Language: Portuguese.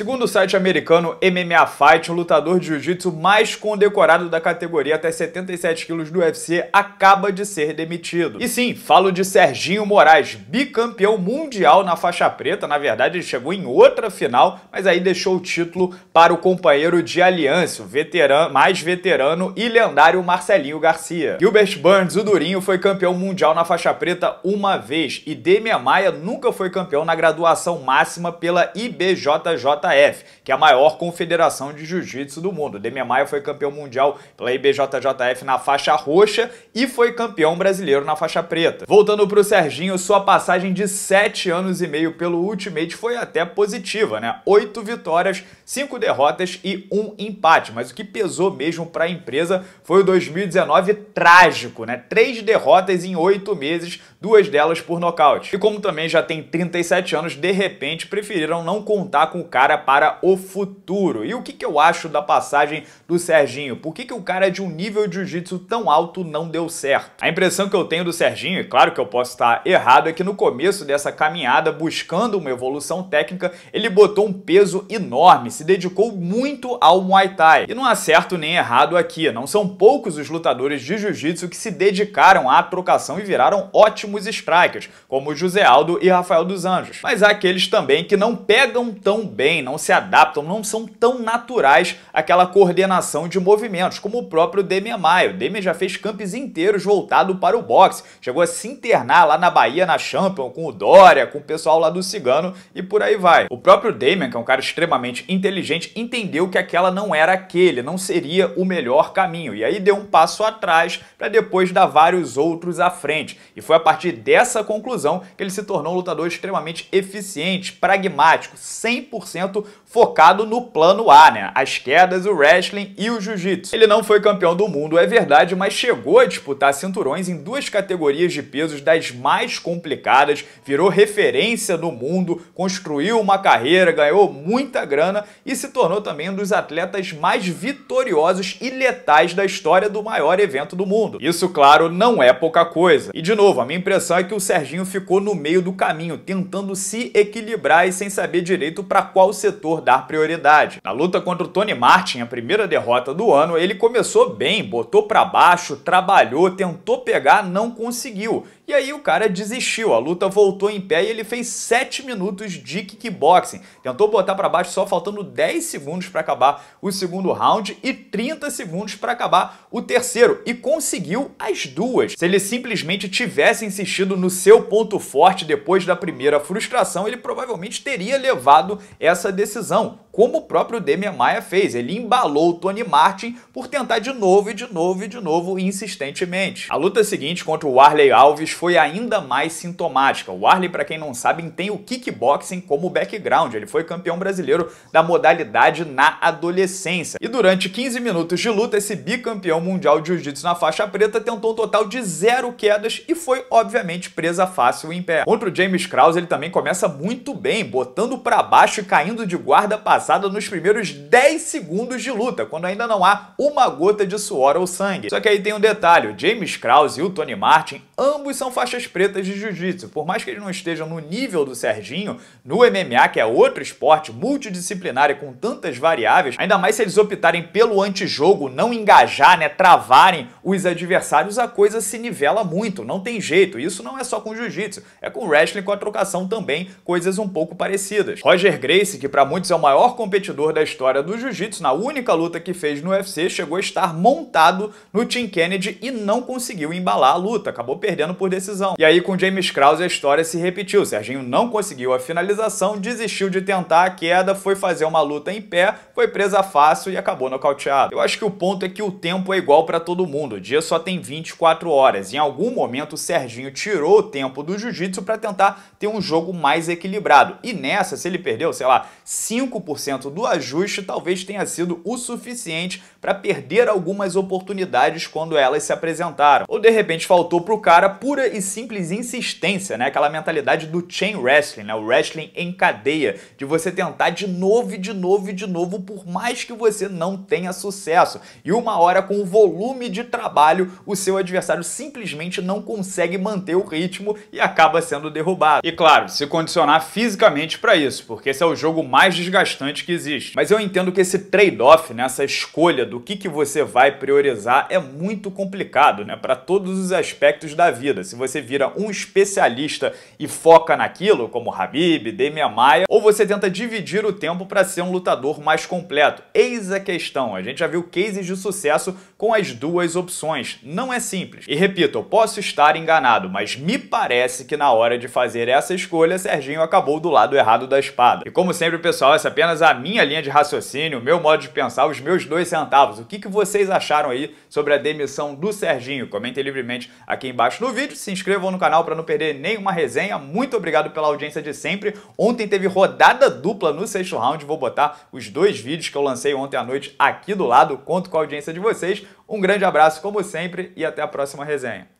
Segundo o site americano MMA Fight, o lutador de jiu-jitsu mais condecorado da categoria até 77 quilos do UFC acaba de ser demitido. E sim, falo de Serginho Moraes, bicampeão mundial na faixa preta. Na verdade, ele chegou em outra final, mas aí deixou o título para o companheiro de aliança, o veterano, mais veterano e lendário Marcelinho Garcia. Gilbert Burns, o Durinho, foi campeão mundial na faixa preta uma vez e Demian Maia nunca foi campeão na graduação máxima pela IBJJ IBJJF, que é a maior confederação de jiu-jitsu do mundo. Demian Maia foi campeão mundial pela IBJJF na faixa roxa e foi campeão brasileiro na faixa preta. Voltando pro Serginho, sua passagem de 7 anos e meio pelo Ultimate foi até positiva, né? 8 vitórias, 5 derrotas e um empate, mas o que pesou mesmo para a empresa foi o 2019 trágico, né? Três derrotas em oito meses, duas delas por nocaute. E como também já tem 37 anos, de repente preferiram não contar com o cara para o futuro. E o que, que eu acho da passagem do Serginho? Por que, que o cara é de um nível de jiu-jitsu tão alto não deu certo? A impressão que eu tenho do Serginho, e claro que eu posso estar errado, é que no começo dessa caminhada, buscando uma evolução técnica, ele botou um peso enorme, se dedicou muito ao Muay Thai. E não há certo nem errado aqui, não são poucos os lutadores de jiu-jitsu que se dedicaram à trocação e viraram ótimos strikers, como José Aldo e Rafael dos Anjos. Mas há aqueles também que não pegam tão bem não se adaptam, não são tão naturais àquela coordenação de movimentos, como o próprio Demian Maia. O Demian já fez campos inteiros voltado para o boxe, chegou a se internar lá na Bahia, na Champion, com o Dória, com o pessoal lá do Cigano e por aí vai. O próprio Damian, que é um cara extremamente inteligente, entendeu que aquela não era aquele, não seria o melhor caminho, e aí deu um passo atrás para depois dar vários outros à frente. E foi a partir dessa conclusão que ele se tornou um lutador extremamente eficiente, pragmático, 100% evento focado no plano A, né? As quedas, o wrestling e o jiu-jitsu. Ele não foi campeão do mundo, é verdade, mas chegou a disputar cinturões em duas categorias de pesos das mais complicadas, virou referência no mundo, construiu uma carreira, ganhou muita grana e se tornou também um dos atletas mais vitoriosos e letais da história do maior evento do mundo. Isso, claro, não é pouca coisa. E de novo, a minha impressão é que o Serginho ficou no meio do caminho, tentando se equilibrar e sem saber direito para qual setor dar prioridade. Na luta contra o Tony Martin, a primeira derrota do ano, ele começou bem, botou para baixo, trabalhou, tentou pegar, não conseguiu. E aí o cara desistiu, a luta voltou em pé e ele fez 7 minutos de kickboxing. Tentou botar para baixo só faltando 10 segundos para acabar o segundo round e 30 segundos para acabar o terceiro e conseguiu as duas. Se ele simplesmente tivesse insistido no seu ponto forte depois da primeira frustração, ele provavelmente teria levado essa essa decisão, como o próprio Demian Maia fez. Ele embalou o Tony Martin por tentar de novo e de novo e de novo insistentemente. A luta seguinte contra o Arley Alves foi ainda mais sintomática. O Arley, para quem não sabe, tem o kickboxing como background. Ele foi campeão brasileiro da modalidade na adolescência. E durante 15 minutos de luta, esse bicampeão mundial de jiu-jitsu na faixa preta tentou um total de zero quedas e foi, obviamente, presa fácil em pé. Contra o James Krause, ele também começa muito bem, botando para baixo e caindo de guarda passada nos primeiros 10 segundos de luta, quando ainda não há uma gota de suor ou sangue. Só que aí tem um detalhe, James Krause e o Tony Martin, ambos são faixas pretas de jiu-jitsu. Por mais que eles não estejam no nível do Serginho, no MMA, que é outro esporte multidisciplinar e com tantas variáveis, ainda mais se eles optarem pelo antijogo, não engajar, né, travarem os adversários, a coisa se nivela muito, não tem jeito. Isso não é só com jiu-jitsu, é com wrestling, com a trocação também, coisas um pouco parecidas. Roger Grace, que para muitos é o maior competidor da história do jiu-jitsu, na única luta que fez no UFC, chegou a estar montado no Tim Kennedy e não conseguiu embalar a luta, acabou perdendo por decisão. E aí com James Krause a história se repetiu, Serginho não conseguiu a finalização, desistiu de tentar a queda, foi fazer uma luta em pé, foi presa fácil e acabou nocauteado. Eu acho que o ponto é que o tempo é igual para todo mundo, o dia só tem 24 horas, em algum momento o Serginho tirou o tempo do jiu-jitsu para tentar ter um jogo mais equilibrado. E nessa, se ele perdeu, sei lá, 5% do ajuste talvez tenha sido o suficiente para perder algumas oportunidades quando elas se apresentaram. Ou de repente faltou para o cara pura e simples insistência, né? Aquela mentalidade do chain wrestling, né? O wrestling em cadeia, de você tentar de novo e de novo e de novo por mais que você não tenha sucesso. E uma hora com o volume de trabalho, o seu adversário simplesmente não consegue manter o ritmo e acaba sendo derrubado. E claro, se condicionar fisicamente para isso, porque esse é o jogo mais mais desgastante que existe. Mas eu entendo que esse trade-off, né, essa escolha do que, que você vai priorizar é muito complicado, né, para todos os aspectos da vida. Se você vira um especialista e foca naquilo, como Habib, Demian Maia, ou você tenta dividir o tempo para ser um lutador mais completo. Eis a questão. A gente já viu cases de sucesso com as duas opções. Não é simples. E repito, eu posso estar enganado, mas me parece que na hora de fazer essa escolha, Serginho acabou do lado errado da espada. E como sempre viu, pessoal? Essa é apenas a minha linha de raciocínio, o meu modo de pensar, os meus dois centavos. O que, que vocês acharam aí sobre a demissão do Serginho? Comentem livremente aqui embaixo no vídeo, se inscrevam no canal para não perder nenhuma resenha. Muito obrigado pela audiência de sempre. Ontem teve rodada dupla no sexto round, vou botar os dois vídeos que eu lancei ontem à noite aqui do lado. Conto com a audiência de vocês. Um grande abraço, como sempre, e até a próxima resenha.